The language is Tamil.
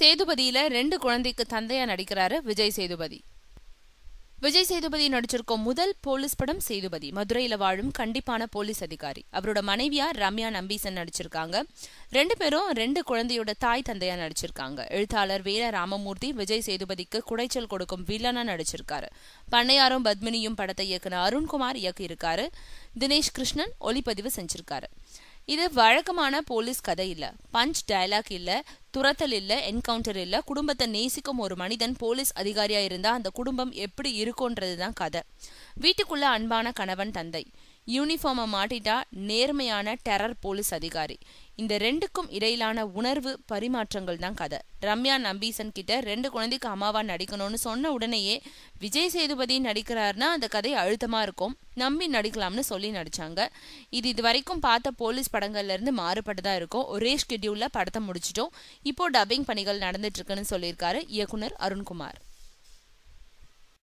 சேதுபதியில ரெண்டு குழந்தைக்கு தந்தையா நடிக்கிறாரு விஜய் சேதுபதி விஜய் சேதுபதி நடிச்சிருக்கோம் முதல் போலீஸ் படம் சேதுபதி மதுரையில வாழும் கண்டிப்பான போலீஸ் அதிகாரி அவரோட மனைவியா ரம்யா நம்பீசன் நடிச்சிருக்காங்க ரெண்டு பேரும் ரெண்டு குழந்தையோட தாய் தந்தையா நடிச்சிருக்காங்க எழுத்தாளர் வீர ராமமூர்த்தி விஜய் சேதுபதிக்கு குடைச்சல் கொடுக்கும் வில்லனா நடிச்சிருக்காரு பண்ணையாரும் பத்மினியும் படத்தை இயக்குனர் அருண்குமார் இயக்கியிருக்காரு தினேஷ் கிருஷ்ணன் ஒளிப்பதிவு செஞ்சிருக்காரு இது வழக்கமான போலீஸ் கதை இல்ல பஞ்ச் டயலாக் இல்ல துரத்தல் இல்ல என்கவுண்டர் இல்ல குடும்பத்தை நேசிக்கும் ஒரு மனிதன் போலீஸ் அதிகாரியா இருந்தா அந்த குடும்பம் எப்படி இருக்கும்ன்றதுதான் கதை வீட்டுக்குள்ள அன்பான கணவன் தந்தை யூனிஃபார்மை மாட்டிட்டா நேர்மையான டெரர் போலீஸ் அதிகாரி இந்த ரெண்டுக்கும் இடையிலான உணர்வு பரிமாற்றங்கள் தான் கதை ரம்யா நம்பீசன் கிட்ட ரெண்டு குழந்தைக்கு அம்மாவா நடிக்கணும்னு சொன்ன உடனேயே விஜய் சேதுபதி நடிக்கிறாருன்னா அந்த கதை அழுத்தமா இருக்கும் நம்பி நடிக்கலாம்னு சொல்லி நடிச்சாங்க இது இது வரைக்கும் பார்த்த போலீஸ் படங்கள்ல இருந்து மாறுபட்டதா இருக்கும் ஒரே ஷெட்யூல்ல படத்தை முடிச்சிட்டோம் இப்போ டப்பிங் பணிகள் நடந்துட்டு இருக்குன்னு சொல்லியிருக்காரு இயக்குனர் அருண்குமார்